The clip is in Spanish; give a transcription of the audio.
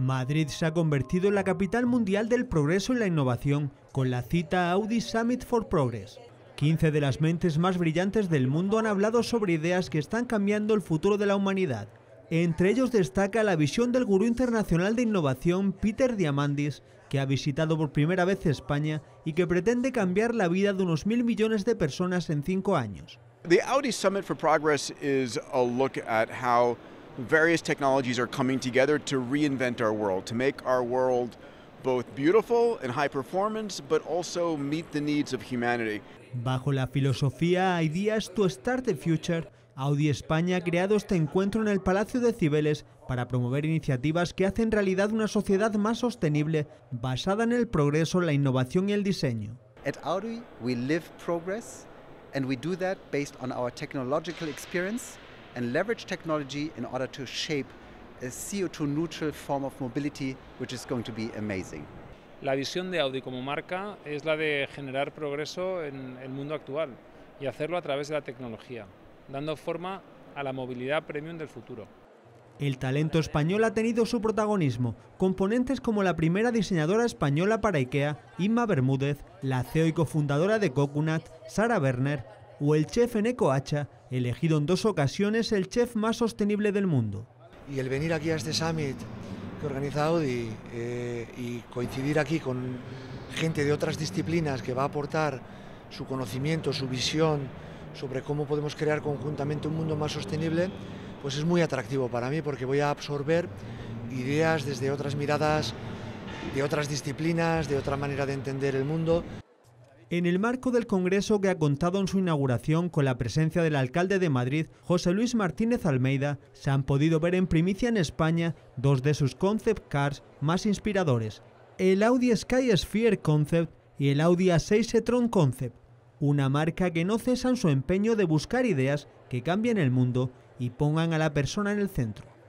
Madrid se ha convertido en la capital mundial del progreso y la innovación, con la cita Audi Summit for Progress. 15 de las mentes más brillantes del mundo han hablado sobre ideas que están cambiando el futuro de la humanidad. Entre ellos destaca la visión del gurú internacional de innovación Peter Diamandis, que ha visitado por primera vez España y que pretende cambiar la vida de unos mil millones de personas en cinco años. The Audi Summit for Progress is a look at how various technologies are coming together to reinvent our world, to make our world both beautiful and high performance, but also meet the needs of humanity. Bajo la filosofía Ideas to Start the Future, Audi España ha creado este encuentro en el Palacio de Cibeles para promover iniciativas que hacen realidad una sociedad más sostenible, basada en el progreso, la innovación y el diseño. At Audi, we live progress and we do that based on our technological experience and leverage technology in order to shape a CO2 neutral form of mobility which is going to be amazing. La visión de Audi como marca es la de generar progreso en el mundo actual y hacerlo a través de la tecnología, dando forma a la movilidad premium del futuro. El talento español ha tenido su protagonismo. Componentes como la primera diseñadora española para IKEA, Inma Bermúdez, la CEO y cofundadora de Coconut, Sara Werner, o el chef en Hacha... elegido en dos ocasiones el chef más sostenible del mundo. Y el venir aquí a este summit que organiza Audi eh, y coincidir aquí con gente de otras disciplinas que va a aportar su conocimiento, su visión sobre cómo podemos crear conjuntamente un mundo más sostenible, pues es muy atractivo para mí porque voy a absorber ideas desde otras miradas, de otras disciplinas, de otra manera de entender el mundo. En el marco del Congreso que ha contado en su inauguración con la presencia del alcalde de Madrid, José Luis Martínez Almeida, se han podido ver en primicia en España dos de sus concept cars más inspiradores, el Audi Sky Sphere Concept y el Audi A6 e-tron Concept, una marca que no cesa en su empeño de buscar ideas que cambien el mundo y pongan a la persona en el centro.